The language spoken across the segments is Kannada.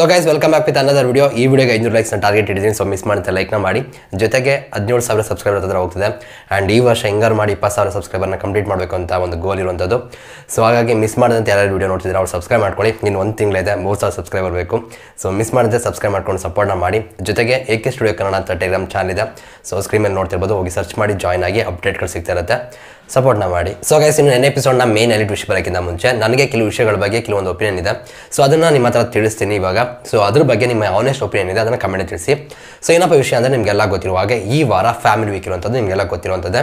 so guys welcome back with another video ಈ ವಿಡಿಯೋಗೆ ಐನೂರು ಲೈಕ್ಸ್ನ ಟಾರ್ಗೆಟ್ ಇಟ್ಟಿದ್ದೀನಿ ಸೊ ಮಿಸ್ ಮಾಡುತ್ತೆ ಲೈಕ್ನ ಮಾಡಿ ಜೊತೆಗೆ ಹದಿನೇಳು ಸಾವಿರ ಸಬ್ಸ್ಕ್ರೈಬರ್ ಹತ್ರ ಹೋಗ್ತಿದೆ ಆ್ಯಂಡ್ ಈ ವರ್ಷ ಹೆಂಗಾರು ಮಾಡಿ ಇಪ್ಪತ್ತು ಸಾವಿರ ಸಬ್ಸ್ಕ್ರೈಬರ್ನ ಕಂಪ್ಲೀಟ್ ಮಾಡಬೇಕು ಅಂತ ಒಂದು ಗೋಲ್ ಇರುವಂಥದ್ದು ಸೊ ಹಾಗಾಗಿ ಮಿಸ್ ಮಾಡಿದಂತೆ ಯಾರು ವಿಡಿಯೋ ನೋಡ್ತಿದ್ರೆ ಅವ್ರು ಸಬ್ಸ್ಕ್ರೈಬ್ ಮಾಡ್ಕೊಳ್ಳಿ ಇನ್ನು ಒಂದು ತಿಂಗಳಿದೆ ಮೂರು ಸಾವಿರ ಸಬ್ಸ್ಕ್ರೈಬರ್ ಬೇಕು ಸೊ ಮಿಸ್ ಮಾಡಿದ್ರೆ ಸಬ್ಸ್ಕ್ರೈಬ್ ಮಾಡ್ಕೊಂಡು ಸಪೋರ್ಟ್ನ ಮಾಡಿ ಜೊತೆಗೆ ಎ ಕೆ ಸ್ಟುಡಿಯೋ ಕನ್ನಡ ಅಂತ ಟೆಲಿಗ್ರಾಮ್ ಚಾನಲ್ ಇದೆ ಸೊ ಸ್ಕ್ರೀನ್ ಮೇಲೆ ನೋಡ್ತಿರ್ಬೋದು ಹೋಗಿ ಸರ್ಚ್ ಮಾಡಿ ಜಾಯ್ನ್ ಆಗಿ ಅಪ್ಡೇಟ್ಗಳು ಸಿಗ್ತಾ ಇರುತ್ತೆ ಸಪೋರ್ಟ್ನ ಮಾಡಿ ಸೊ ಗೈಸ್ ಇನ್ನು ಎಪಿಸೋಡ್ ಎಪಿಸೋಡ್ನ ಮೇನ್ ಎಲಿಟ್ ವಿಷಯ ಬರೋಕ್ಕಿಂತ ಮುಂಚೆ ನನಗೆ ಕೆಲವು ವಿಷಯಗಳ ಬಗ್ಗೆ ಕೆಲವೊಂದು ಒಪಿನಿಯನ್ ಇದೆ ಸೊ ಅದನ್ನು ನಿಮ್ಮ ಹತ್ರ ತಿಳಿಸ್ತೀನಿ ಇವಾಗ ಸೊ ಅದ್ರ ಬಗ್ಗೆ ನಿಮ್ಮ ಆನೆಸ್ಟ್ ಒಪಿನಿಯನ್ ಇದೆ ಅದನ್ನು ಕಮೆಂಟ್ ತಿಳಿಸಿ ಸೊ ಏನಪ್ಪ ವಿಷಯ ಅಂದರೆ ನಿಮಗೆಲ್ಲ ಗೊತ್ತಿರುವ ಹಾಗೆ ಈ ವಾರ ಫ್ಯಾಮಿಲಿ ವೀಕ್ ಇರುವಂಥದ್ದು ನಿಮಗೆಲ್ಲ ಗೊತ್ತಿರುವಂಥದ್ದೇ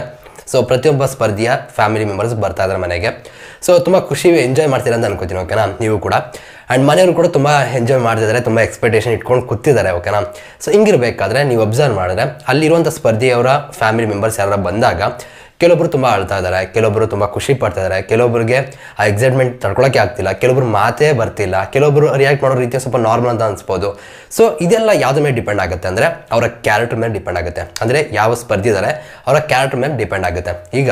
ಸೊ ಪ್ರತಿಯೊಬ್ಬ ಸ್ಪರ್ಧೆಯ ಫ್ಯಾಮಿಲಿ ಮೆಂಬರ್ಸ್ ಬರ್ತಾ ಇದ್ದಾರೆ ಮನೆಗೆ ಸೊ ತುಂಬ ಖುಷಿ ಎಂಜಾಯ್ ಮಾಡ್ತೀರಾ ಅಂತ ಅನ್ಕೋತೀನಿ ಓಕೆನಾ ನೀವು ಕೂಡ ಆ್ಯಂಡ್ ಮನೆಯವರು ಕೂಡ ತುಂಬ ಎಂಜಾಯ್ ಮಾಡ್ತಿದ್ದಾರೆ ತುಂಬ ಎಕ್ಸ್ಪೆಕ್ಟೇಷನ್ ಇಟ್ಕೊಂಡು ಕೂತಿದ್ದಾರೆ ಓಕೆನಾ ಸೊ ಹಿಂಗಿರಬೇಕಾದ್ರೆ ನೀವು ಅಬ್ಸರ್ವ್ ಮಾಡಿದ್ರೆ ಅಲ್ಲಿರುವಂಥ ಸ್ಪರ್ಧೆಯವರ ಫ್ಯಾಮಿಲಿ ಮೆಂಬರ್ಸ್ ಯಾರು ಬಂದಾಗ ಕೆಲವೊಬ್ರು ತುಂಬ ಅಳ್ತಾ ಇದ್ದಾರೆ ಕೆಲವೊಬ್ರು ತುಂಬ ಖುಷಿ ಪಡ್ತಾ ಇದ್ದಾರೆ ಕೆಲವೊಬ್ಬರಿಗೆ ಆ ಎಕ್ಸೈಟ್ಮೆಂಟ್ ತಡ್ಕೊಳಕ್ಕೆ ಆಗ್ತಿಲ್ಲ ಕೆಲವೊಬ್ರು ಮಾತೇ ಬರ್ತಿಲ್ಲ ಕೆಲವೊಬ್ಬರು ರಿಯಾಕ್ಟ್ ಮಾಡೋ ರೀತಿ ಸ್ವಲ್ಪ ನಾರ್ಮಲ್ ಅಂತ ಅನ್ಸ್ಬೋದು ಸೊ ಇದೆಲ್ಲ ಯಾವುದ್ರ ಮೇಲೆ ಡಿಪೆಂಡ್ ಆಗುತ್ತೆ ಅಂದರೆ ಅವರ ಕ್ಯಾರೆಕ್ಟರ್ ಮೇಲೆ ಡಿಪೆಂಡ್ ಆಗುತ್ತೆ ಅಂದರೆ ಯಾವ ಇದಾರೆ ಅವರ ಕ್ಯಾರೆಕ್ಟರ್ ಮೇಲೆ ಡಿಪೆಂಡ್ ಆಗುತ್ತೆ ಈಗ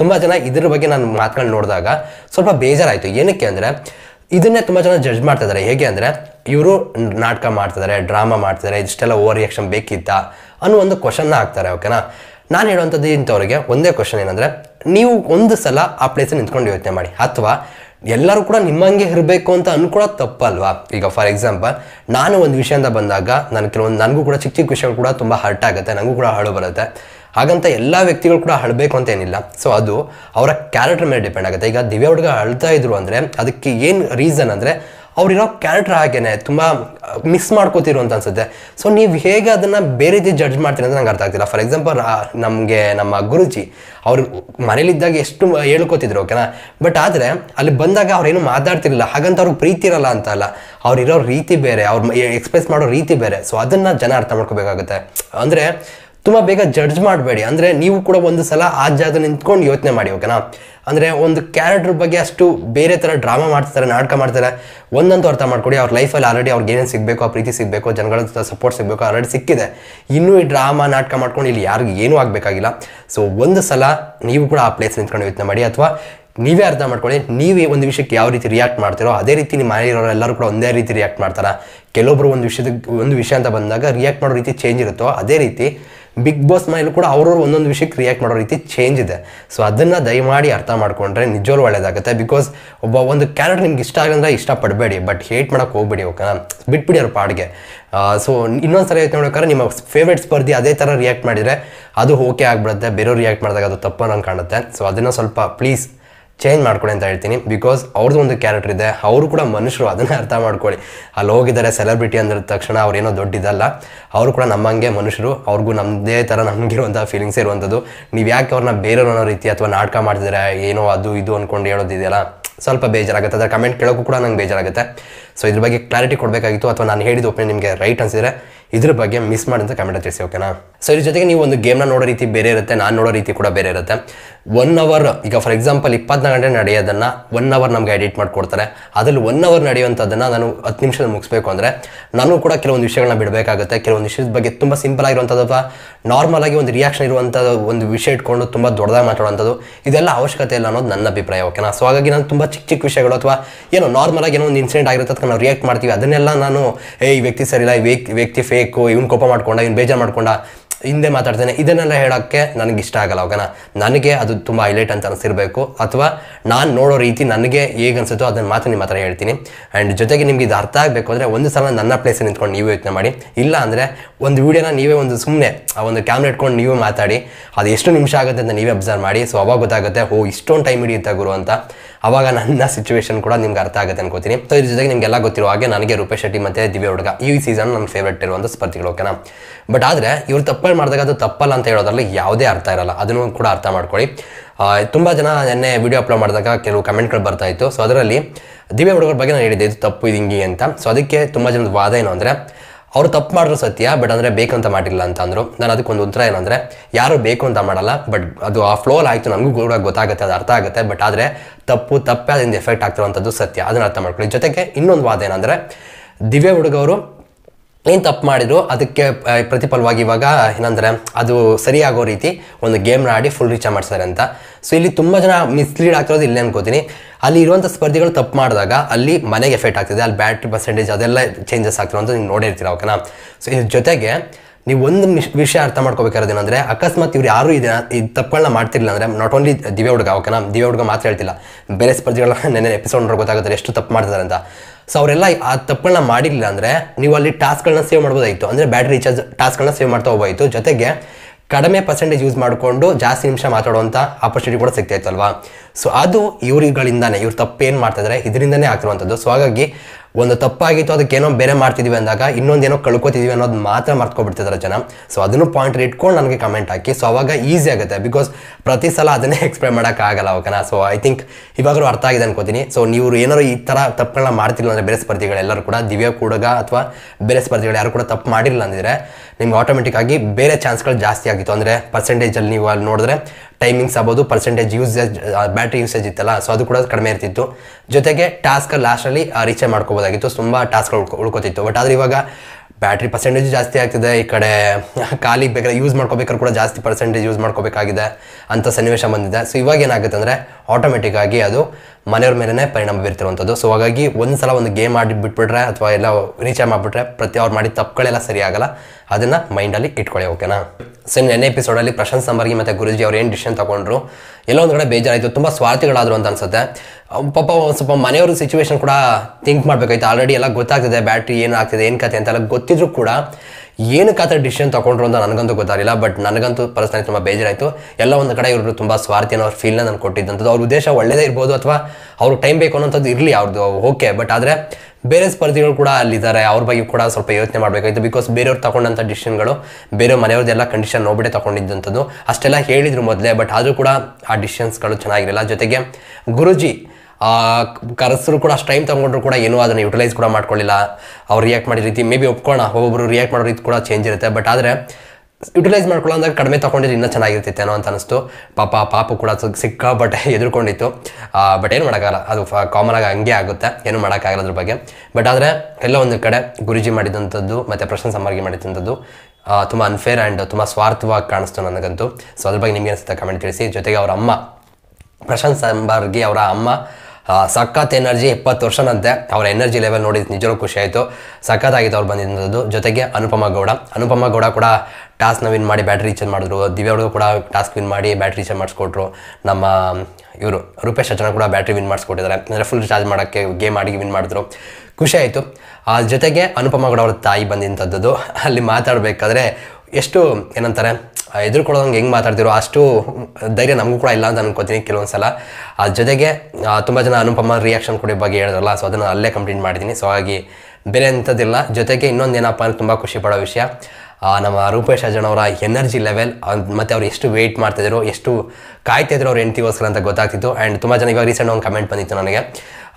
ತುಂಬ ಜನ ಇದ್ರ ಬಗ್ಗೆ ನಾನು ಮಾತುಗಳನ್ನ ನೋಡಿದಾಗ ಸ್ವಲ್ಪ ಬೇಜಾರಾಯಿತು ಏನಕ್ಕೆ ಅಂದರೆ ಇದನ್ನೇ ತುಂಬ ಜನ ಜಡ್ಜ್ ಮಾಡ್ತಾ ಇದ್ದಾರೆ ಹೇಗೆ ಅಂದರೆ ಇವರು ನಾಟಕ ಮಾಡ್ತಿದ್ದಾರೆ ಡ್ರಾಮಾ ಮಾಡ್ತಿದ್ದಾರೆ ಇಷ್ಟೆಲ್ಲ ಓವರ್ ರಿಯಾಕ್ಷನ್ ಬೇಕಿತ್ತಾ ಅನ್ನೋ ಒಂದು ಕ್ವಶನ್ನ ಹಾಕ್ತಾರೆ ಓಕೆನಾ ನಾನು ಹೇಳುವಂಥದ್ದು ಇಂಥವ್ರಿಗೆ ಒಂದೇ ಕ್ವಶನ್ ಏನಂದರೆ ನೀವು ಒಂದು ಸಲ ಆ ಪ್ಲೇಸಲ್ಲಿ ನಿಂತ್ಕೊಂಡು ಯೋಚನೆ ಮಾಡಿ ಅಥವಾ ಎಲ್ಲರೂ ಕೂಡ ನಿಮ್ಮಂಗೆ ಇರಬೇಕು ಅಂತ ಅನ್ಕೊಳ್ಳೋದು ತಪ್ಪಲ್ವಾ ಈಗ ಫಾರ್ ಎಕ್ಸಾಂಪಲ್ ನಾನು ಒಂದು ವಿಷಯದಿಂದ ಬಂದಾಗ ನಾನು ಕೆಲವೊಂದು ನನಗೂ ಕೂಡ ಚಿಕ್ಕ ಚಿಕ್ಕ ವಿಷಯಗಳು ಕೂಡ ತುಂಬ ಹರ್ಟ್ ಆಗುತ್ತೆ ನನಗೂ ಕೂಡ ಹಾಳು ಬರುತ್ತೆ ಹಾಗಂತ ಎಲ್ಲ ವ್ಯಕ್ತಿಗಳು ಕೂಡ ಹಳಬೇಕು ಅಂತ ಏನಿಲ್ಲ ಸೊ ಅದು ಅವರ ಕ್ಯಾರೆಕ್ಟರ್ ಮೇಲೆ ಡಿಪೆಂಡ್ ಆಗುತ್ತೆ ಈಗ ದಿವ್ಯ ಹುಡುಗ ಅಳ್ತಾ ಇದ್ರು ಅಂದರೆ ಅದಕ್ಕೆ ಏನು ರೀಸನ್ ಅಂದರೆ ಅವರಿರೋ ಕ್ಯಾರೆಕ್ಟರ್ ಹಾಗೇನೆ ತುಂಬ ಮಿಸ್ ಮಾಡ್ಕೋತಿರು ಅಂತ ಅನ್ಸುತ್ತೆ ಸೊ ನೀವು ಹೇಗೆ ಅದನ್ನು ಬೇರೆ ರೀತಿ ಜಡ್ಜ್ ಮಾಡ್ತೀರಿ ಅಂತ ನಂಗೆ ಅರ್ಥ ಆಗ್ತಿಲ್ಲ ಫಾರ್ ಎಕ್ಸಾಂಪಲ್ ನಮಗೆ ನಮ್ಮ ಗುರುಜಿ ಅವ್ರು ಮನೇಲಿದ್ದಾಗ ಎಷ್ಟು ಹೇಳ್ಕೊತಿದ್ರು ಓಕೆನಾ ಬಟ್ ಆದರೆ ಅಲ್ಲಿ ಬಂದಾಗ ಅವ್ರೇನು ಮಾತಾಡ್ತಿರಲಿಲ್ಲ ಹಾಗಂತ ಅವ್ರಿಗೆ ಪ್ರೀತಿ ಇರಲ್ಲ ಅಂತ ಅಲ್ಲ ಅವ್ರಿರೋ ರೀತಿ ಬೇರೆ ಅವ್ರು ಎಕ್ಸ್ಪ್ರೆಸ್ ಮಾಡೋ ರೀತಿ ಬೇರೆ ಸೊ ಅದನ್ನು ಜನ ಅರ್ಥ ಮಾಡ್ಕೋಬೇಕಾಗುತ್ತೆ ಅಂದರೆ ತುಂಬ ಬೇಗ ಜಡ್ಜ್ ಮಾಡಬೇಡಿ ಅಂದರೆ ನೀವು ಕೂಡ ಒಂದು ಸಲ ಆ ಜಾಗ ನಿಂತ್ಕೊಂಡು ಯೋಚನೆ ಮಾಡಿ ಓಕೆನಾ ಅಂದರೆ ಒಂದು ಕ್ಯಾರೆಕ್ಟರ್ ಬಗ್ಗೆ ಅಷ್ಟು ಬೇರೆ ಥರ ಡ್ರಾಮಾ ಮಾಡ್ತಾರೆ ನಾಟಕ ಮಾಡ್ತಾರೆ ಒಂದಂತೂ ಅರ್ಥ ಮಾಡ್ಕೊಡಿ ಅವ್ರ ಲೈಫಲ್ಲಿ ಆಲ್ರೆಡಿ ಅವ್ರಿಗೆ ಏನೇನು ಸಿಗಬೇಕು ಆ ಪ್ರೀತಿ ಸಿಗಬೇಕು ಜನಗಳ ಜೊತೆ ಸಪೋರ್ಟ್ ಸಿಗಬೇಕು ಆಲ್ರೆಡಿ ಸಿಕ್ಕಿದೆ ಇನ್ನೂ ಈ ಡ್ರಾಮಾ ನಾಟಕ ಮಾಡ್ಕೊಂಡು ಇಲ್ಲಿ ಯಾರಿಗೂ ಏನೂ ಆಗಬೇಕಾಗಿಲ್ಲ ಸೊ ಒಂದು ಸಲ ನೀವು ಕೂಡ ಆ ಪ್ಲೇಸ್ ನಿಂತ್ಕೊಂಡು ಯೋಚನೆ ಮಾಡಿ ಅಥವಾ ನೀವೇ ಅರ್ಥ ಮಾಡ್ಕೊಳ್ಳಿ ನೀವೇ ಒಂದು ವಿಷಯಕ್ಕೆ ಯಾವ ರೀತಿ ರಿಯಾಕ್ಟ್ ಮಾಡ್ತೀರೋ ಅದೇ ರೀತಿ ನಿಮ್ಮ ಮನೆಯವರು ಎಲ್ಲರೂ ಕೂಡ ಒಂದೇ ರೀತಿ ರಿಯಾಕ್ಟ್ ಮಾಡ್ತಾರೆ ಕೆಲವೊಬ್ಬರು ಒಂದು ವಿಷಯದ ಒಂದು ವಿಷಯ ಅಂತ ಬಂದಾಗ ರಿಯಾಕ್ಟ್ ಮಾಡೋ ರೀತಿ ಚೇಂಜ್ ಇರುತ್ತೋ ಅದೇ ರೀತಿ ಬಿಗ್ ಬಾಸ್ ಮನೇಲೂ ಕೂಡ ಅವ್ರವ್ರು ಒಂದೊಂದು ವಿಷಯಕ್ಕೆ ರಿಯಾಕ್ಟ್ ಮಾಡೋ ರೀತಿ ಚೇಂಜ್ ಇದೆ ಸೊ ಅದನ್ನು ದಯಮಾಡಿ ಅರ್ಥ ಮಾಡ್ಕೊಂಡ್ರೆ ನಿಜವಾಗ್ಲೂ ಒಳ್ಳೇದಾಗುತ್ತೆ ಬಿಕಾಸ್ ಒಬ್ಬ ಒಂದು ಕ್ಯಾರೆಕ್ಟರ್ ನಿಮ್ಗೆ ಇಷ್ಟ ಆಗಂದ್ರೆ ಇಷ್ಟಪಡಬೇಡಿ ಬಟ್ ಹೇಟ್ ಮಾಡೋಕೆ ಹೋಗ್ಬೇಡಿ ಓಕೆನಾ ಬಿಟ್ಬಿಡಿ ಅವ್ರ ಪಾಡಿಗೆ ಸೊ ಇನ್ನೊಂದು ಸರಿ ಆಯ್ತು ನೋಡೋಕ್ಕಾದ್ರೆ ನಿಮ್ಮ ಫೇವ್ರೇಟ್ ಸ್ಪರ್ಧಿ ಅದೇ ಥರ ರಿಯಾಕ್ಟ್ ಮಾಡಿದರೆ ಅದು ಓಕೆ ಆಗಿಬಿಡುತ್ತೆ ಬೇರೆಯವ್ರು ರಿಯಾಕ್ಟ್ ಮಾಡಿದಾಗ ಅದು ತಪ್ಪು ನಂಗೆ ಕಾಣುತ್ತೆ ಸೊ ಅದನ್ನು ಸ್ವಲ್ಪ ಪ್ಲೀಸ್ ಚೇಂಜ್ ಮಾಡ್ಕೊಳ್ಳಿ ಅಂತ ಹೇಳ್ತೀನಿ ಬಿಕಾಸ್ ಅವ್ರದ್ದು ಒಂದು ಕ್ಯಾರೆಕ್ಟರ್ ಇದೆ ಅವರು ಕೂಡ ಮನುಷ್ಯರು ಅದನ್ನು ಅರ್ಥ ಮಾಡ್ಕೊಳ್ಳಿ ಅಲ್ಲಿ ಹೋಗಿದ್ದಾರೆ ಸೆಲೆಬ್ರಿಟಿ ಅಂದ ತಕ್ಷಣ ಅವ್ರೇನೋ ದೊಡ್ಡಿದಲ್ಲ ಅವರು ಕೂಡ ನಮ್ಮಂಗೆ ಮನುಷ್ಯರು ಅವ್ರಿಗೂ ನಮ್ಮದೇ ಥರ ನಮಗಿರುವಂಥ ಫೀಲಿಂಗ್ಸ್ ಇರುವಂಥದ್ದು ನೀವು ಯಾಕೆ ಅವ್ರನ್ನ ಬೇರೆಯವ್ರು ಅನ್ನೋ ರೀತಿ ಅಥವಾ ನಾಟಕ ಮಾಡ್ತಿದ್ದಾರೆ ಏನೋ ಅದು ಇದು ಅಂದ್ಕೊಂಡು ಹೇಳೋದಿದೆಯಲ್ಲ ಸ್ವಲ್ಪ ಬೇಜಾರಾಗುತ್ತೆ ಅದರ ಕಮೆಂಟ್ ಕೇಳೋಕ್ಕೂ ಕೂಡ ನಂಗೆ ಬೇಜಾರಾಗುತ್ತೆ ಸೊ ಇದ್ರ ಬಗ್ಗೆ ಕ್ಲಾರಿಟಿ ಕೊಡಬೇಕಾಗಿತ್ತು ಅಥವಾ ನಾನು ಹೇಳಿದ ಒಪಿನಿಯನ್ ನಿಮಗೆ ರೈಟ್ ಅನಿಸಿದರೆ ಇದ್ರ ಬಗ್ಗೆ ಮಿಸ್ ಮಾಡಿದಂಥ ಕಮೆಂಟ್ ತಿಳಿಸಿ ಓಕೆನಾ ಸೊ ಇದ್ರ ಜೊತೆಗೆ ನೀವು ಒಂದು ಗೇಮ್ನ ನೋಡೋ ರೀತಿ ಬೇರೆ ಇರುತ್ತೆ ನಾನು ನೋಡೋ ರೀತಿ ಕೂಡ ಬೇರೆ ಇರುತ್ತೆ ಒನ್ ಅವರ್ ಈಗ ಫಾರ್ ಎಕ್ಸಾಂಪಲ್ ಇಪ್ಪತ್ನಾಲ್ಕು ಗಂಟೆ ನಡೆಯೋದನ್ನು ಒನ್ ಅವರ್ ನಮಗೆ ಎಡಿಟ್ ಮಾಡಿಕೊಡ್ತಾರೆ ಅದರಲ್ಲಿ ಒನ್ ಅವರ್ ನಡೆಯುವಂಥದ್ದನ್ನು ನಾನು ಹತ್ತು ನಿಮಿಷದಲ್ಲಿ ಮುಗಿಸ್ಬೇಕು ಅಂದರೆ ನಾನು ಕೂಡ ಕೆಲವೊಂದು ವಿಷಯಗಳನ್ನ ಬಿಡಬೇಕಾಗುತ್ತೆ ಕೆಲವೊಂದು ವಿಷಯದ ಬಗ್ಗೆ ತುಂಬ ಸಿಂಪಲ್ ಆಗಿರುವಂಥದ್ದು ಅಥವಾ ನಾರ್ಮಲ್ ಆಗಿ ಒಂದು ರಿಯಾಕ್ಷನ್ ಇರುವಂಥ ಒಂದು ವಿಷಯ ಇಟ್ಕೊಂಡು ತುಂಬ ದೊಡ್ಡದಾಗಿ ಮಾತಾಡುವಂಥದ್ದು ಇದೆಲ್ಲ ಅವಶ್ಯಕತೆ ಇಲ್ಲ ಅನ್ನೋದು ನನ್ನ ಅಭಿಪ್ರಾಯ ಓಕೆನಾ ಸೊ ಹಾಗಾಗಿ ನಾನು ತುಂಬ ಚಿಕ್ಕ ಚಿಕ್ಕ ವಿಷಯಗಳು ಅಥವಾ ಏನೋ ನಾರ್ಮಲ್ ಆಗಿ ಏನೋ ಒಂದು ಇನ್ಸಿಡೆಂಟ್ ಆಗಿರುತ್ತೆ ಅದಕ್ಕೆ ನಾವು ರಿಯಾಕ್ಟ್ ಮಾಡ್ತೀವಿ ಅದನ್ನೆಲ್ಲ ನಾನು ಏ ಈ ವ್ಯಕ್ತಿ ಸರಿಯಿಲ್ಲ ಈ ವ್ಯಕ್ತಿ ಫೇಕು ಇವ್ನ ಕೋಪ ಮಾಡ್ಕೊಂಡ ಇವ್ನು ಬೇಜಾರು ಮಾಡ್ಕೊಂಡ ಹಿಂದೆ ಮಾತಾಡ್ತೇನೆ ಇದನ್ನೆಲ್ಲ ಹೇಳೋಕ್ಕೆ ನನಗೆ ಇಷ್ಟ ಆಗಲ್ಲ ಓಕೆನಾ ನನಗೆ ಅದು ತುಂಬ ಹೈಲೈಟ್ ಅಂತ ಅನಿಸಿರಬೇಕು ಅಥವಾ ನಾನು ನೋಡೋ ರೀತಿ ನನಗೆ ಹೇಗೆ ಅನಿಸುತ್ತೋ ಅದನ್ನು ಮಾತ್ರ ನಿಮ್ಮ ಹತ್ರ ಹೇಳ್ತೀನಿ ಆ್ಯಂಡ್ ಜೊತೆಗೆ ನಿಮಗೆ ಇದು ಅರ್ಥ ಆಗಬೇಕು ಅಂದರೆ ಒಂದು ಸಲ ನನ್ನ ಪ್ಲೇಸಲ್ಲಿ ನಿಂತ್ಕೊಂಡು ನೀವು ಯೋಚನೆ ಮಾಡಿ ಇಲ್ಲ ಅಂದರೆ ಒಂದು ವೀಡಿಯೋನ ನೀವೇ ಒಂದು ಸುಮ್ಮನೆ ಆ ಒಂದು ಕ್ಯಾಮ್ರಾ ಇಟ್ಕೊಂಡು ನೀವೇ ಮಾತಾಡಿ ಅದು ಎಷ್ಟು ನಿಮಿಷ ಆಗುತ್ತೆ ಅಂತ ನೀವೇ ಅಬ್ಸರ್ವ್ ಮಾಡಿ ಸೊ ಅವಾಗ ಗೊತ್ತಾಗುತ್ತೆ ಓ ಇಷ್ಟೊಂದು ಟೈಮ್ ಹಿಡಿಯುತ್ತೆ ಗುರು ಅಂತ ಅವಾಗ ನನ್ನ ಸಿಚುವೇಶನ್ ಕೂಡ ನಿಮ್ಗೆ ಅರ್ಥ ಆಗುತ್ತೆ ಅನ್ಕೋತೀನಿ ಸೊ ಇದ್ರ ಜೊತೆಗೆ ನಿಮಗೆಲ್ಲ ಗೊತ್ತಿರೋ ಹಾಗೆ ನನಗೆ ರೂಪೇಶ್ ಶೆಟ್ಟಿ ಮತ್ತು ದಿವ್ಯ ಹುಡುಗ ಈ ಸೀಸನ್ ನನ್ನ ಫೇವ್ರೇಟ್ ಇರುವಂಥ ಸ್ಪರ್ಧಿಗಳು ಓಕೆನಾ ಬಟ್ ಆದರೆ ಇವ್ರು ತಪ್ಪ ಕಂಪೇರ್ ಮಾಡಿದಾಗ ಅದು ತಪ್ಪಲ್ಲ ಅಂತ ಹೇಳೋದ್ರಲ್ಲಿ ಯಾವುದೇ ಅರ್ಥ ಇರಲ್ಲ ಅದನ್ನು ಕೂಡ ಅರ್ಥ ಮಾಡ್ಕೊಳ್ಳಿ ತುಂಬ ಜನ ನೆನ್ನೆ ವಿಡಿಯೋ ಅಪ್ಲೋಡ್ ಮಾಡಿದಾಗ ಕೆಲವು ಕಮೆಂಟ್ಗಳು ಬರ್ತಾ ಇತ್ತು ಸೊ ಅದರಲ್ಲಿ ದಿವ್ಯ ಹುಡುಗರ ಬಗ್ಗೆ ನಾನು ಹೇಳಿದ್ದೆ ಇದು ತಪ್ಪು ಇದು ಹಿಂಗೆ ಅಂತ ಸೊ ಅದಕ್ಕೆ ತುಂಬ ಜನದ ವಾದ ಏನು ಅಂದರೆ ಅವರು ತಪ್ಪು ಮಾಡಿದ್ರು ಸತ್ಯ ಬಟ್ ಅಂದರೆ ಬೇಕಂತ ಮಾಡಿಲ್ಲ ಅಂತ ಅಂದರು ನಾನು ಅದಕ್ಕೊಂದು ಉತ್ತರ ಏನಂದರೆ ಯಾರು ಬೇಕು ಅಂತ ಮಾಡಲ್ಲ ಬಟ್ ಅದು ಆ ಫ್ಲೋಲ್ ಆಯಿತು ನಮಗೂ ಕೂಡ ಗೊತ್ತಾಗುತ್ತೆ ಅದು ಅರ್ಥ ಆಗುತ್ತೆ ಬಟ್ ಆದರೆ ತಪ್ಪು ತಪ್ಪೇ ಅದರಿಂದ ಎಫೆಕ್ಟ್ ಆಗ್ತಿರೋವಂಥದ್ದು ಸತ್ಯ ಅದನ್ನು ಅರ್ಥ ಮಾಡ್ಕೊಳ್ಳಿ ಜೊತೆಗೆ ಇನ್ನೊಂದು ವಾದ ಏನಂದರೆ ದಿವ್ಯ ಹುಡುಗವರು ಏನು ತಪ್ಪು ಮಾಡಿದ್ರು ಅದಕ್ಕೆ ಪ್ರತಿಫಲವಾಗಿ ಇವಾಗ ಏನಂದರೆ ಅದು ಸರಿಯಾಗೋ ರೀತಿ ಒಂದು ಗೇಮ್ನ ಆಡಿ ಫುಲ್ ರೀಚಾರ್ಜ್ ಮಾಡ್ತಾರೆ ಅಂತ ಸೊ ಇಲ್ಲಿ ತುಂಬ ಜನ ಮಿಸ್ಲೀಡ್ ಆಗ್ತಿರೋದು ಇಲ್ಲೇ ಅನ್ಕೋತೀನಿ ಅಲ್ಲಿ ಇರುವಂಥ ಸ್ಪರ್ಧಿಗಳು ತಪ್ಪು ಮಾಡಿದಾಗ ಅಲ್ಲಿ ಮನೆಗೆ ಎಫೆಕ್ಟ್ ಆಗ್ತಿದೆ ಅಲ್ಲಿ ಬ್ಯಾಟ್ರಿ ಪರ್ಸೆಂಟೇಜ್ ಅದೆಲ್ಲ ಚೇಂಜಸ್ ಆಗ್ತಿರೋ ಅಂತ ನೀವು ನೋಡಿರ್ತೀರ ಓಕೆನಾ ಸೊ ಇದ್ರ ಜೊತೆಗೆ ನೀವು ಒಂದು ವಿಷಯ ಅರ್ಥ ಮಾಡ್ಕೋಬೇಕಾದ್ರೆ ಅಕಸ್ಮಾತ್ ಇವ್ರು ಯಾರು ಇದನ್ನ ಈ ತಪ್ಪುಗಳನ್ನ ಮಾಡ್ತಿರ್ಲಿಲ್ಲ ಅಂದರೆ ನಾಟ್ ಓನ್ಲಿ ದಿವ್ಯ ಹುಡುಗ ಓಕೆನಾ ದಿವ್ಯ ಹುಡುಗ ಮಾತ್ರ ಹೇಳ್ತಿಲ್ಲ ಬೇರೆ ಸ್ಪರ್ಧೆಗಳನ್ನ ನೆನೆ ಎಪಿಸೋಡ್ ನೋಡಿ ಗೊತ್ತಾಗುತ್ತೆ ಎಷ್ಟು ತಪ್ಪು ಮಾಡ್ತಾರೆ ಅಂತ ಸೊ ಅವರೆಲ್ಲ ಆ ತಪ್ಪುಗಳನ್ನ ಮಾಡಿಲ್ಲ ಅಂದರೆ ನೀವು ಅಲ್ಲಿ ಟಾಸ್ಕ್ಗಳನ್ನ ಸೇವ್ ಮಾಡ್ಬೋದಾಯಿತು ಅಂದರೆ ಬ್ಯಾಟ್ರಿ ರೀಚಾರ್ಜ್ ಟಾಸ್ಕ್ಗಳನ್ನ ಸೇವ್ ಮಾಡ್ತಾ ಹೋಗ್ಬೋಯಿತು ಜೊತೆಗೆ ಕಡಿಮೆ ಪರ್ಸೆಂಟೇಜ್ ಯೂಸ್ ಮಾಡಿಕೊಂಡು ಜಾಸ್ತಿ ನಿಮಿಷ ಮಾತಾಡುವಂಥ ಆಪರ್ಚುನಿಟಿ ಕೂಡ ಸಿಗ್ತಾಯಿತ್ತು ಅಲ್ವಾ ಸೊ ಅದು ಇವ್ರುಗಳಿಂದಾನೆ ಇವ್ರು ತಪ್ಪೇನು ಮಾಡ್ತಿದ್ದಾರೆ ಇದರಿಂದನೇ ಆಗ್ತಿರುವಂಥದ್ದು ಸೊ ಹಾಗಾಗಿ ಒಂದು ತಪ್ಪಾಗಿತ್ತು ಅದಕ್ಕೇನೋ ಬೇರೆ ಮಾಡ್ತಿದ್ವಿ ಅಂದಾಗ ಇನ್ನೊಂದೇನೋ ಕಳ್ಕೊತಿದೀವಿ ಅನ್ನೋದು ಮಾತ್ರ ಮರ್ತ್ಕೊಬಿಡ್ತಿದ್ದಾರೆ ಜನ ಸೊ ಅದನ್ನು ಪಾಯಿಂಟ್ ಇಟ್ಕೊಂಡು ನನಗೆ ಕಮೆಂಟ್ ಹಾಕಿ ಸೊ ಅವಾಗ ಈಸಿ ಆಗುತ್ತೆ ಬಿಕಾಸ್ ಪ್ರತಿ ಸಲ ಅದನ್ನೇ ಎಕ್ಸ್ಪ್ಲೈನ್ ಮಾಡೋಕ್ಕಾಗಲ್ಲ ಅವಾಗನ ಸೊ ಐ ಥಿಂಕ್ ಇವಾಗಲೂ ಅರ್ಥ ಆಗಿದೆ ಅನ್ಕೋತೀನಿ ಸೊ ನೀವು ಏನಾರು ಈ ಥರ ತಪ್ಪುಗಳನ್ನ ಮಾಡ್ತಿಲ್ಲ ಅಂದರೆ ಬೇರೆ ಸ್ಪರ್ಧಿಗಳೆಲ್ಲರೂ ಕೂಡ ದಿವ್ಯ ಕೂಡಗ ಅಥವಾ ಬೇರೆ ಸ್ಪರ್ಧಿಗಳು ಯಾರು ಕೂಡ ತಪ್ಪು ಮಾಡಿಲ್ಲ ಅಂದಿದ್ರೆ ನಿಮ್ಗೆ ಆಟೋಮೆಟಿಕ್ ಆಗಿ ಬೇರೆ ಚಾನ್ಸ್ಗಳು ಜಾಸ್ತಿ ಆಗಿತ್ತು ಅಂದರೆ ಪರ್ಸೆಂಟೇಜಲ್ಲಿ ನೀವು ಅಲ್ಲಿ ನೋಡಿದ್ರೆ ಟೈಮಿಂಗ್ಸ್ ಆಗ್ಬೋದು ಪರ್ಸೆಂಟೇಜ್ ಯೂಸೇಜ್ ಬ್ಯಾಟ್ರಿ ಯೂಸೇಜ್ ಇತ್ತಲ್ಲ ಸೊ ಅದು ಕೂಡ ಕಡಿಮೆ ಇರ್ತಿತ್ತು ಜೊತೆಗೆ ಟಾಸ್ಕ್ ಲಾಸ್ಟಲ್ಲಿ ರೀಚೆ ಮಾಡ್ಕೋಬೋದಾಗಿತ್ತು ತುಂಬ ಟಾಸ್ಕ್ಗಳು ಉಳ್ಕೊ ಉಳ್ಕೋತಿತ್ತು ಬಟ್ ಆದರೆ ಇವಾಗ ಬ್ಯಾಟ್ರಿ ಪರ್ಸೆಂಟೇಜ್ ಜಾಸ್ತಿ ಆಗ್ತಿದೆ ಈ ಕಡೆ ಖಾಲಿಗೆ ಬೇಕಾದ್ರೆ ಯೂಸ್ ಮಾಡ್ಕೋಬೇಕಾದ್ರೆ ಕೂಡ ಜಾಸ್ತಿ ಪರ್ಸೆಂಟೇಜ್ ಯೂಸ್ ಮಾಡ್ಕೋಬೇಕಾಗಿದೆ ಅಂತ ಸನ್ನಿವೇಶ ಬಂದಿದೆ ಸೊ ಇವಾಗ ಏನಾಗುತ್ತೆ ಅಂದರೆ ಆಟೋಮೆಟಿಕ್ಕಾಗಿ ಅದು ಮನೆಯವ್ರ ಮೇಲೇ ಪರಿಣಾಮ ಬೀರ್ತಿರುವಂಥದ್ದು ಸೊ ಹಾಗಾಗಿ ಒಂದು ಸಲ ಒಂದು ಗೇಮ್ ಆಡಿ ಬಿಟ್ಬಿಟ್ರೆ ಅಥವಾ ಎಲ್ಲ ರೀಚಾರ್ಜ್ ಮಾಡಿಬಿಟ್ರೆ ಪ್ರತಿ ಅವ್ರು ಮಾಡಿ ತಪ್ಪುಗಳೆಲ್ಲ ಸರಿಯಾಗಲ್ಲ ಅದನ್ನು ಮೈಂಡಲ್ಲಿ ಇಟ್ಕೊಳ್ಳಿ ಓಕೆನಾ ಸೊ ನೆನ್ನೆ ಎಪಿಸೋಡಲ್ಲಿ ಪ್ರಶಾಂತ್ ಸಂಬರ್ಗಿ ಮತ್ತು ಗುರುಜಿ ಅವ್ರು ಏನು ಡಿಶನ್ ತೊಗೊಂಡ್ರು ಎಲ್ಲೋ ಒಂದು ಕಡೆ ಬೇಜಾರಾಯಿತು ತುಂಬ ಸ್ವಾರ್ಥಿಗಳಾದರು ಅಂತ ಅನ್ಸುತ್ತೆ ಪಾಪ ಒಂದು ಸ್ವಲ್ಪ ಮನೆಯವ್ರ ಸಿಚುವೇಶನ್ ಕೂಡ ಥಿಂಕ್ ಮಾಡಬೇಕಾಯ್ತು ಆಲ್ರೆಡಿ ಎಲ್ಲ ಗೊತ್ತಾಗ್ತಿದೆ ಬ್ಯಾಟ್ರಿ ಏನು ಏನು ಕತೆ ಅಂತೆಲ್ಲ ಗೊತ್ತಿದ್ರು ಕೂಡ ಏನಕ್ಕೆ ಆ ಥರ ಡಿಸಿಷನ್ ತೊಗೊಂಡ್ರು ಅಂತ ನನಗಂತೂ ಗೊತ್ತಾಗಿಲ್ಲ ಬಟ್ ನನಗಂತೂ ಪರ್ಸನಲಿ ತುಂಬ ಬೇಜಾರಾಯಿತು ಎಲ್ಲ ಒಂದು ಕಡೆ ಇವರು ತುಂಬ ಸ್ವಾರ್ಥಿ ಅನ್ನೋ ಫೀಲ್ನ ನಾನು ಕೊಟ್ಟಿದ್ದಂಥದ್ದು ಅವ್ರ ಉದ್ದೇಶ ಒಳ್ಳೇದೇ ಇರ್ಬೋದು ಅಥವಾ ಅವ್ರಿಗೆ ಟೈಮ್ ಬೇಕು ಅನ್ನೋಂಥದ್ದು ಇರಲಿ ಅವ್ರದ್ದು ಓಕೆ ಬಟ್ ಆದರೆ ಬೇರೆ ಸ್ಪರ್ಧಿಗಳು ಕೂಡ ಅಲ್ಲಿದ್ದಾರೆ ಅವ್ರ ಬಗ್ಗೆ ಕೂಡ ಸ್ವಲ್ಪ ಯೋಚನೆ ಮಾಡಬೇಕಾಯಿತು ಬಿಕಾಸ್ ಬೇರೆಯವ್ರು ತಗೊಂಡಂಥ ಡಿಸಿಷನ್ಗಳು ಬೇರೆ ಮನೆಯವ್ರದ್ದೆಲ್ಲ ಕಂಡೀಷನ್ ನೋಡ್ಬಿಟ್ಟೆ ತೊಗೊಂಡಿದ್ದಂಥದ್ದು ಅಷ್ಟೆಲ್ಲ ಹೇಳಿದ್ರು ಮೊದಲೇ ಬಟ್ ಆದರೂ ಕೂಡ ಆ ಡಿಸಿಷನ್ಸ್ಗಳು ಚೆನ್ನಾಗಿರಲಿಲ್ಲ ಜೊತೆಗೆ ಗುರುಜಿ ಕರೆಸರು ಕೂಡ ಅಷ್ಟು ಟೈಮ್ ತೊಗೊಂಡ್ರು ಕೂಡ ಏನೂ ಅದನ್ನು ಯುಟಿಲೈಸ್ ಕೂಡ ಮಾಡ್ಕೊಳ್ಳಿಲ್ಲ ಅವ್ರು ರಿಯಾಕ್ಟ್ ಮಾಡಿದ ರೀತಿ ಮೇ ಬಿ ಒಪ್ಕೋಣ ಒಬ್ಬೊಬ್ಬರು ರಿಯಾಕ್ಟ್ ಮಾಡೋ ರೀತಿ ಕೂಡ ಚೇಂಜ್ ಇರುತ್ತೆ ಬಟ್ ಆದರೆ ಯುಟಿಲೈಸ್ ಮಾಡ್ಕೊಳ್ಳೋ ಅಂದಾಗ ಕಡಿಮೆ ತೊಗೊಂಡಿದ್ರೆ ಇನ್ನೂ ಚೆನ್ನಾಗಿರ್ತಿತ್ತೇನೋ ಅಂತ ಅನಿಸ್ತು ಪಾಪ ಪಾಪು ಕೂಡ ಸಿಕ್ಕ ಬಟ್ ಎದುರ್ಕೊಂಡಿತ್ತು ಬಟ್ ಏನು ಮಾಡೋಕ್ಕಾಗಲ್ಲ ಅದು ಕಾಮನ್ ಆಗಿ ಹಂಗೆ ಆಗುತ್ತೆ ಏನು ಮಾಡೋಕ್ಕಾಗಲ್ಲ ಅದ್ರ ಬಗ್ಗೆ ಬಟ್ ಆದರೆ ಎಲ್ಲ ಒಂದು ಕಡೆ ಗುರುಜಿ ಮಾಡಿದಂಥದ್ದು ಮತ್ತು ಪ್ರಶಾಂತ್ ಸಂಬರ್ಗಿ ಮಾಡಿದಂಥದ್ದು ತುಂಬ ಅನ್ಫೇರ್ ಆ್ಯಂಡ್ ತುಂಬ ಸ್ವಾರ್ಥವಾಗಿ ಕಾಣಿಸ್ತು ನನಗಂತೂ ಸೊ ಅದ್ರ ಬಗ್ಗೆ ನಿಮಗೆ ಅನಿಸುತ್ತೆ ಕಮೆಂಟ್ ತಿಳಿಸಿ ಜೊತೆಗೆ ಅವರ ಅಮ್ಮ ಪ್ರಶಾಂತ್ ಸಂಬಾರ್ಗಿ ಅವರ ಅಮ್ಮ ಸಖತ್ ಎನರ್ಜಿ ಇಪ್ಪತ್ತು ವರ್ಷನಂತೆ ಅವರ ಎನರ್ಜಿ ಲೆವೆಲ್ ನೋಡಿ ನಿಜವೂ ಖುಷಿ ಆಯಿತು ಸಖತ್ತಾಗಿತ್ತು ಅವ್ರು ಬಂದಿದ್ದು ಜೊತೆಗೆ ಅನುಪಮ ಗೌಡ ಅನುಪಮ ಗೌಡ ಕೂಡ ಟಾಸ್ಕ್ನ ವಿನ್ ಮಾಡಿ ಬ್ಯಾಟ್ರಿ ರೀಚಾರ್ಜ್ ಮಾಡಿದ್ರು ದಿವ್ಯವ್ರಿಗೂ ಕೂಡ ಟಾಸ್ಕ್ ವಿನ್ ಮಾಡಿ ಬ್ಯಾಟ್ರಿ ರೀಚಾರ್ಜ್ ಮಾಡಿಸ್ಕೊಟ್ರು ನಮ್ಮ ಇವರು ರೂಪೇಶ್ ಅಚನ ಕೂಡ ಬ್ಯಾಟ್ರಿ ವಿನ್ ಮಾಡಿಸ್ಕೊಟ್ಟಿದ್ದಾರೆ ಅಂದರೆ ಫುಲ್ ಚಾರ್ಜ್ ಮಾಡೋಕ್ಕೆ ಗೇಮ್ ಆಡಿಗೆ ವಿನ್ ಮಾಡಿದ್ರು ಖುಷಿ ಆಯಿತು ಆ ಜೊತೆಗೆ ಅನುಪಮ ಗೌಡ ಅವ್ರ ತಾಯಿ ಬಂದಿಂಥದ್ದು ಅಲ್ಲಿ ಮಾತಾಡಬೇಕಾದ್ರೆ ಎಷ್ಟು ಏನಂತಾರೆ ಎದುರುಕೊಳ್ಳೋದಂಗೆ ಹೆಂಗೆ ಮಾತಾಡ್ತಿರೋ ಅಷ್ಟು ಧೈರ್ಯ ನಮಗೂ ಕೂಡ ಇಲ್ಲ ಅಂತ ಅನ್ಕೋತೀನಿ ಕೆಲವೊಂದು ಸಲ ಅದ್ರ ಜೊತೆಗೆ ತುಂಬ ಜನ ಅನುಪಮ ರಿಯಾಕ್ಷನ್ ಕೊಡಿ ಬಗ್ಗೆ ಹೇಳಿದ್ರಲ್ಲ ಸೊ ಅದನ್ನು ಅಲ್ಲೇ ಕಂಪ್ಲೀಟ್ ಮಾಡಿದ್ದೀನಿ ಸೊ ಹಾಗಾಗಿ ಬೇರೆ ಅಂಥದ್ದಿಲ್ಲ ಜೊತೆಗೆ ಇನ್ನೊಂದು ಏನಪ್ಪ ಅಂದರೆ ತುಂಬ ಖುಷಿ ಪಡೋ ವಿಷಯ ನಮ್ಮ ರೂಪೇಶ್ ಅಜ್ಜನವರ ಎನರ್ಜಿ ಲೆವೆಲ್ ಮತ್ತು ಅವ್ರು ಎಷ್ಟು ವೆಯ್ಟ್ ಮಾಡ್ತಿದ್ರು ಎಷ್ಟು ಕಾಯ್ತಿದ್ರು ಅವ್ರು ಹೆಂಡ್ತಿಗೋಸ್ಕರ ಅಂತ ಗೊತ್ತಾಗ್ತಿತ್ತು ಆ್ಯಂಡ್ ತುಂಬ ಜನ ಇವಾಗ ರೀಸೆಂಟ್ ಒಂದು ಕಮೆಂಟ್ ಬಂದಿತ್ತು ನನಗೆ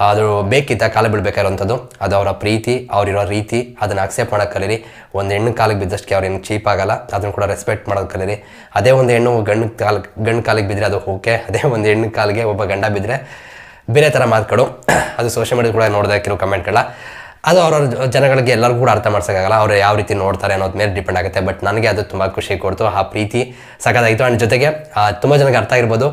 ಅದು ಬೇಕಿತ್ತ ಕಾಲು ಬಿಡಬೇಕಾಗಿರುವಂಥದ್ದು ಅದು ಅವರ ಪ್ರೀತಿ ಅವರಿರೋ ರೀತಿ ಅದನ್ನು ಅಕ್ಸೆಪ್ಟ್ ಮಾಡೋಕ್ಕೆ ಕಲೀರಿ ಒಂದು ಹೆಣ್ಣು ಕಾಲಿಗೆ ಬಿದ್ದಷ್ಟಕ್ಕೆ ಅವ್ರು ಏನು ಚೀಪ್ ಆಗಲ್ಲ ಅದನ್ನು ಕೂಡ ರೆಸ್ಪೆಕ್ಟ್ ಮಾಡೋದು ಕಲೀರಿ ಅದೇ ಒಂದು ಹೆಣ್ಣು ಗಂಡು ಕಾಲು ಗಂಡು ಕಾಲಿಗೆ ಬಿದ್ದರೆ ಅದು ಓಕೆ ಅದೇ ಒಂದು ಹೆಣ್ಣು ಕಾಲಿಗೆ ಒಬ್ಬ ಗಂಡ ಬಿದ್ದರೆ ಬೇರೆ ಥರ ಮಾತುಕೊಡು ಅದು ಸೋಷಿಯಲ್ ಮೀಡಿಯಾ ಕೂಡ ನೋಡಿದೆ ಕೆಲವು ಕಮೆಂಟ್ಗಳ ಅದು ಅವ್ರವ್ರ ಜನಗಳಿಗೆ ಎಲ್ಲರಿಗೂ ಕೂಡ ಅರ್ಥ ಮಾಡ್ಸೋಕ್ಕಾಗಲ್ಲ ಅವ್ರು ಯಾವ ರೀತಿ ನೋಡ್ತಾರೆ ಅನ್ನೋದು ಮೇಲೆ ಡಿಪೆಂಡ್ ಆಗುತ್ತೆ ಬಟ್ ನನಗೆ ಅದು ತುಂಬ ಖುಷಿ ಕೊಡ್ತು ಆ ಪ್ರೀತಿ ಸಖತ್ತಾಗಿತ್ತು ಆ್ಯಂಡ್ ಜೊತೆಗೆ ತುಂಬ ಜನಕ್ಕೆ ಅರ್ಥ ಆಗಿರ್ಬೋದು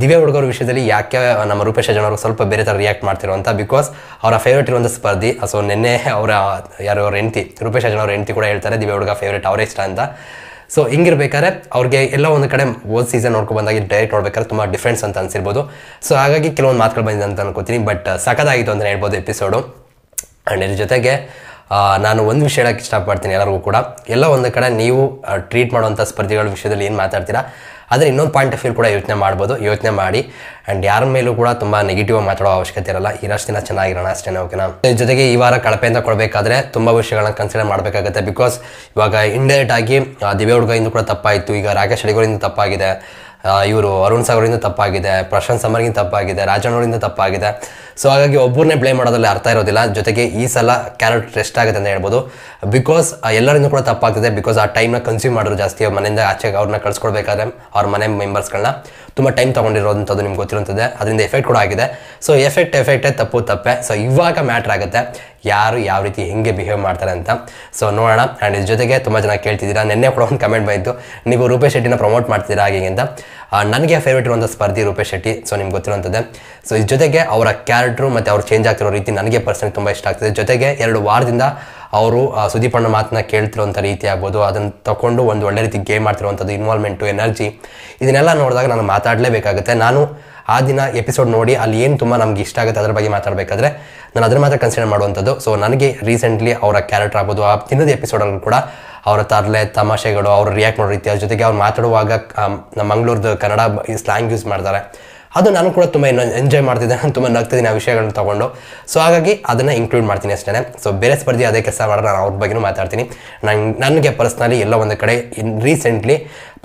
ದಿವ್ಯ ಹುಡುಗರ ವಿಷಯದಲ್ಲಿ ಯಾಕೆ ನಮ್ಮ ರೂಪೇಶ ಜನರು ಸ್ವಲ್ಪ ಬೇರೆ ಥರ ರಿಯಾಕ್ಟ್ ಮಾಡ್ತಿರೋ ಅಂತ ಬಿಕಾಸ್ ಅವರ ಫೇವ್ರೇಟ್ ಇರುವಂಥ ಸ್ಪರ್ಧಿ ಸೊ ನಿನ್ನೆ ಅವರ ಯಾರು ಹೆಂಡತಿ ರೂಪೇಶ್ ರೂಪೇಶ ಜನವ್ರ ಹೆಂಡತಿ ಕೂಡ ಹೇಳ್ತಾರೆ ದಿವ್ಯ ಹುಡುಗ ಫೇವ್ರೇಟ್ ಅವರೇ ಇಷ್ಟ ಅಂತ ಸೊ ಹಿಂಗಿರ್ಬೇಕಾದ್ರೆ ಅವ್ರಿಗೆ ಎಲ್ಲ ಒಂದು ಕಡೆ ಓದ್ ಸೀಸನ್ ನೋಡ್ಕೊಂಡು ಬಂದಾಗ ಡೈರೆಕ್ಟ್ ನೋಡ್ಬೇಕಾದ್ರೆ ತುಂಬ ಡಿಫ್ರೆನ್ಸ್ ಅಂತ ಅನಿಸಿರ್ಬೋದು ಸೊ ಹಾಗಾಗಿ ಕೆಲವೊಂದು ಮಾತುಗಳು ಬಂದಿದೆ ಅಂತ ಅನ್ಕೋತೀನಿ ಬಟ್ ಸಖತ್ತಾಗಿತ್ತು ಅಂತ ಹೇಳ್ಬೋದು ಎಪಿಸೋಡು ಆ್ಯಂಡ್ ಇದ್ರ ಜೊತೆಗೆ ನಾನು ಒಂದು ವಿಷಯ ಹೇಳೋಕೆ ಇಷ್ಟಪಡ್ತೀನಿ ಎಲ್ಲರಿಗೂ ಕೂಡ ಎಲ್ಲ ಒಂದು ಕಡೆ ನೀವು ಟ್ರೀಟ್ ಮಾಡುವಂಥ ಸ್ಪರ್ಧಿಗಳ ವಿಷಯದಲ್ಲಿ ಏನು ಮಾತಾಡ್ತೀರಾ ಆದರೆ ಇನ್ನೊಂದು ಪಾಯಿಂಟ್ ಆಫ್ ವ್ಯೂ ಕೂಡ ಯೋಚನೆ ಮಾಡ್ಬೋದು ಯೋಚನೆ ಮಾಡಿ ಆ್ಯಂಡ್ ಯಾರ ಮೇಲೂ ಕೂಡ ತುಂಬ ನೆಗೆಟಿವ್ ಮಾತಾಡೋ ಅವಶ್ಯಕತೆ ಇರಲ್ಲ ಇರೋಷ್ಟು ದಿನ ಚೆನ್ನಾಗಿರೋಣ ಅಷ್ಟೇ ಓಕೆನಾ ಜೊತೆಗೆ ಈ ವಾರ ಕಳಪೆಯಿಂದ ಕೊಡಬೇಕಾದ್ರೆ ತುಂಬ ವಿಷಯಗಳನ್ನ ಕನ್ಸಿಡರ್ ಮಾಡಬೇಕಾಗುತ್ತೆ ಬಿಕಾಸ್ ಇವಾಗ ಇಂಡೈರೆಕ್ಟ್ ಆಗಿ ಇಂದ ಕೂಡ ತಪ್ಪಾಯಿತು ಈಗ ರಾಕೇಶ್ ಅಡಿಗೋರಿಂದ ತಪ್ಪಾಗಿದೆ ಇವರು ಅರುಣ್ ಸಾಗರಿಂದ ತಪ್ಪಾಗಿದೆ ಪ್ರಶಾಂತ್ ಸಮರ್ಗಿಂದ ತಪ್ಪಾಗಿದೆ ರಾಜಣ್ಣವರಿಂದ ತಪ್ಪಾಗಿದೆ ಸೊ ಹಾಗಾಗಿ ಒಬ್ಬರನ್ನೇ ಬ್ಲೇಮ್ ಮಾಡೋದ್ರಲ್ಲಿ ಅರ್ಥ ಇರೋದಿಲ್ಲ ಜೊತೆಗೆ ಈ ಸಲ ಕ್ಯಾರೆಟ್ ರೆಸ್ಟ್ ಆಗುತ್ತೆ ಅಂತ ಹೇಳ್ಬೋದು ಬಿಕಾಸ್ ಎಲ್ಲರಿಂದ ಕೂಡ ತಪ್ಪಾಗ್ತದೆ ಬಿಕಾಸ್ ಆ ಟೈಮ್ನ ಕನ್ಸ್ಯೂಮ್ ಮಾಡೋರು ಜಾಸ್ತಿ ಅವ್ರ ಮನೆಯಿಂದ ಆಚೆ ಅವ್ರನ್ನ ಕಳ್ಸ್ಕೊಡ್ಬೇಕಾದ್ರೆ ಅವ್ರ ಮನೆ ಮೆಂಬರ್ಸ್ಗಳನ್ನ ತುಂಬ ಟೈಮ್ ತೊಗೊಂಡಿರೋವಂಥದ್ದು ನಿಮ್ಗೆ ಗೊತ್ತಿರುತ್ತದೆ ಅದರಿಂದ ಎಫೆಕ್ಟ್ ಕೂಡ ಆಗಿದೆ ಸೊ ಎಫೆಕ್ಟ್ ಎಫೆಕ್ಟೇ ತಪ್ಪು ತಪ್ಪೆ ಸೊ ಇವಾಗ ಮ್ಯಾಟ್ರ್ ಆಗುತ್ತೆ ಯಾರು ಯಾವ ರೀತಿ ಹೆಂಗೆ ಬಿಹೇವ್ ಮಾಡ್ತಾರೆ ಅಂತ ಸೊ ನೋಡೋಣ ಆ್ಯಂಡ್ ಇದ್ರ ಜೊತೆಗೆ ತುಂಬ ಜನ ಕೇಳ್ತಿದ್ದೀರಾ ನಿನ್ನೆ ಕೂಡ ಒಂದು ಕಮೆಂಟ್ ಬಂದಿತ್ತು ನೀವು ರೂಪೇಶ್ ಶೆಟ್ಟಿನ ಪ್ರಮೋಟ್ ಮಾಡ್ತಿದ್ದೀರಾ ಹಾಗೆ ಅಂತ ನನಗೆ ಫೇವ್ರೇಟ್ ಇರುವಂಥ ಸ್ಪರ್ಧಿ ರೂಪೇಶ್ ಶೆಟ್ಟಿ ಸೊ ನಿಮ್ಗೆ ಗೊತ್ತಿರುವಂಥದ್ದು ಸೊ ಇದ್ರ ಜೊತೆಗೆ ಅವರ ಕ್ಯಾರೆಕ್ಟ್ರು ಮತ್ತು ಅವ್ರು ಚೇಂಜ್ ಆಗ್ತಿರೋ ರೀತಿ ನನಗೆ ಪರ್ಸನಲಿ ತುಂಬ ಇಷ್ಟ ಆಗ್ತದೆ ಜೊತೆಗೆ ಎರಡು ವಾರದಿಂದ ಅವರು ಸುದೀಪ್ ಅಣ್ಣ ಮಾತನ್ನ ಕೇಳ್ತಿರುವಂಥ ರೀತಿ ಆಗ್ಬೋದು ಅದನ್ನು ತಗೊಂಡು ಒಂದು ಒಳ್ಳೆ ರೀತಿ ಗೇಮ್ ಮಾಡ್ತಿರುವಂಥದ್ದು ಇನ್ವಾಲ್ವ್ಮೆಂಟು ಎನರ್ಜಿ ಇದನ್ನೆಲ್ಲ ನೋಡಿದಾಗ ನಾನು ಮಾತಾಡಲೇಬೇಕಾಗುತ್ತೆ ನಾನು ಆ ದಿನ ಎಪಿಸೋಡ್ ನೋಡಿ ಅಲ್ಲಿ ಏನು ತುಂಬ ನಮ್ಗೆ ಇಷ್ಟ ಆಗುತ್ತೆ ಅದ್ರ ಬಗ್ಗೆ ಮಾತಾಡಬೇಕಾದ್ರೆ ನಾನು ಅದನ್ನು ಮಾತ್ರ ಕನ್ಸಿಡರ್ ಮಾಡುವಂಥದ್ದು ಸೊ ನನಗೆ ರೀಸೆಂಟ್ಲಿ ಅವರ ಕ್ಯಾರೆಕ್ಟರ್ ಆಗ್ಬೋದು ಆ ದಿನದ ಎಪಿಸೋಡಲ್ಲೂ ಕೂಡ ಅವರ ತರಲೆ ತಮಾಷೆಗಳು ಅವರು ರಿಯಾಕ್ಟ್ ಮಾಡೋ ರೀತಿ ಅದ್ರ ಜೊತೆಗೆ ಅವ್ರು ಮಾತಾಡುವಾಗ ನಮ್ಮ ಮಂಗ್ಳೂರ್ದು ಕನ್ನಡ ಸ್ಲ್ಯಾಂಗ್ ಯೂಸ್ ಮಾಡ್ತಾರೆ ಅದು ನಾನು ಕೂಡ ತುಂಬ ಎಂಜಾಯ್ ಮಾಡ್ತಿದ್ದೆ ನಾನು ತುಂಬ ನಗ್ತಿದ್ದೀನಿ ಆ ವಿಷಯಗಳನ್ನ ತೊಗೊಂಡು ಸೊ ಹಾಗಾಗಿ ಅದನ್ನು ಇನ್ಕ್ಲೂಡ್ ಮಾಡ್ತೀನಿ ಅಷ್ಟೇ ಸೊ ಬೇರೆ ಸ್ಪರ್ಧೆ ಅದೇ ಕೆಲಸ ಮಾಡೋಣ ನಾನು ಅವ್ರ ಬಗ್ಗೆಯೂ ಮಾತಾಡ್ತೀನಿ ನಂಗೆ ನನಗೆ ಪರ್ಸ್ನಲಿ ಎಲ್ಲ ಒಂದು ಕಡೆ ಇನ್ ರೀಸೆಂಟ್ಲಿ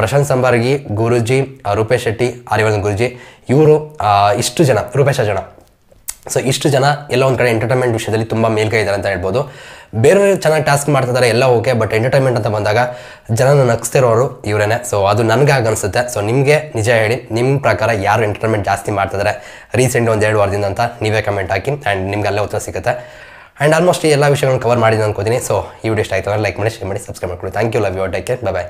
ಪ್ರಶಾಂತ್ ಸಂಬಾರ್ಗಿ ಗುರುಜಿ ರೂಪೇಶ್ ಶೆಟ್ಟಿ ಆರ್ಯವರ್ಧನ್ ಗುರುಜಿ ಇವರು ಇಷ್ಟು ಜನ ರೂಪೇಶ ಜನ ಸೊ ಇಷ್ಟು ಜನ ಎಲ್ಲ ಒಂದು ಕಡೆ ಎಂಟರ್ಟೈನ್ಮೆಂಟ್ ವಿಷಯದಲ್ಲಿ ತುಂಬ ಮೇಲ್ಕೈ ಇದ್ದಾರೆ ಅಂತ ಹೇಳ್ಬೋದು ಬೇರೆಯವರು ಚೆನ್ನಾಗಿ ಟಾಸ್ಕ್ ಮಾಡ್ತಿದ್ದಾರೆ ಎಲ್ಲ ಓಕೆ ಬಟ್ ಎಂಟರ್ಟೈನ್ಮೆಂಟ್ ಅಂತ ಬಂದಾಗ ಜನನ ನಗಿಸ್ತಿರೋರು ಇವರೇ ಸೊ ಅದು ಆಗ ಅನಿಸುತ್ತೆ ಸೊ ನಿಮಗೆ ನಿಜ ಹೇಳಿ ನಿಮ್ಮ ಪ್ರಕಾರ ಯಾರು ಎಂಟರ್ಟೈನ್ಮೆಂಟ್ ಜಾಸ್ತಿ ಮಾಡ್ತಿದ್ದಾರೆ ರೀಸೆಂಟ್ ಒಂದು ಎರಡು ವಾರದಿಂದ ಅಂತ ನೀವೇ ಕಮೆಂಟ್ ಹಾಕಿ ಆ್ಯಂಡ್ ನಿಮ್ಗೆ ಅಲ್ಲೇ ಉತ್ತರ ಸಿಗುತ್ತೆ ಆ್ಯಂಡ್ ಆಲ್ಮೋಸ್ಟ್ ಎಲ್ಲ ವಿಷಯಗಳನ್ನು ಕವರ್ ಮಾಡಿದ್ದು ಅನ್ಕೋತೀನಿ ಸೊ ಈ ವಿಡಿಯೋ ಇಷ್ಟ ಆಯಿತು ಲೈಕ್ ಮಾಡಿ ಶೇರ್ ಮಾಡಿ ಸಬ್ಸ್ಕ್ರೈಬ್ ಮಾಡ್ಕೊಳ್ಳಿ thank you love you take care bye